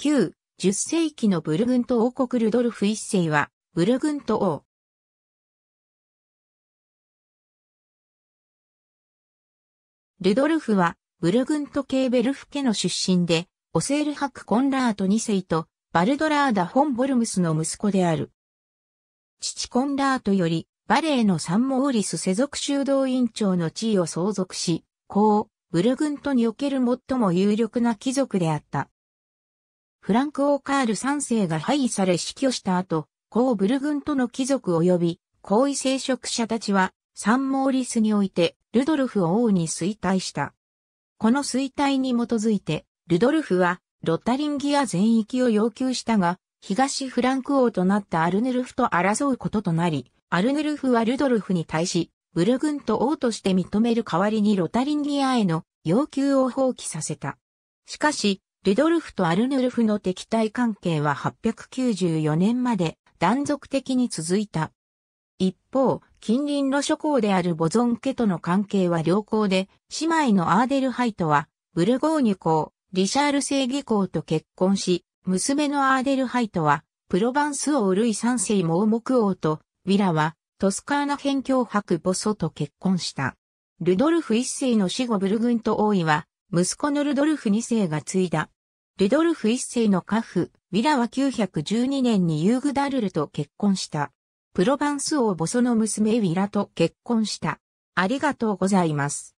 9、10世紀のブルグント王国ルドルフ一世は、ブルグント王。ルドルフは、ブルグント系ベルフ家の出身で、オセールク・コンラート二世と、バルドラーダ・ホンボルムスの息子である。父コンラートより、バレエのサンモーリス世俗修道院長の地位を相続し、こう、ブルグントにおける最も有力な貴族であった。フランク・オーカール3世が廃位され死去した後、コーブル軍との貴族及び、皇位聖職者たちは、サンモーリスにおいて、ルドルフを王に衰退した。この衰退に基づいて、ルドルフは、ロタリンギア全域を要求したが、東フランク王となったアルネルフと争うこととなり、アルネルフはルドルフに対し、ブルグン王として認める代わりにロタリンギアへの要求を放棄させた。しかし、ルドルフとアルヌルフの敵対関係は894年まで断続的に続いた。一方、近隣の諸侯であるボゾン家との関係は良好で、姉妹のアーデルハイトは、ブルゴーニュ公、リシャール正義公と結婚し、娘のアーデルハイトは、プロヴァンス王ルイ三世盲目王と、ヴィラは、トスカーナ辺境博ボソと結婚した。ルドルフ一世の死後ブルグント王位は、息子のルドルフ2世が継いだ。ルドルフ1世の家父、ウィラは912年にユーグダルルと結婚した。プロヴァンス王ボソの娘ウィラと結婚した。ありがとうございます。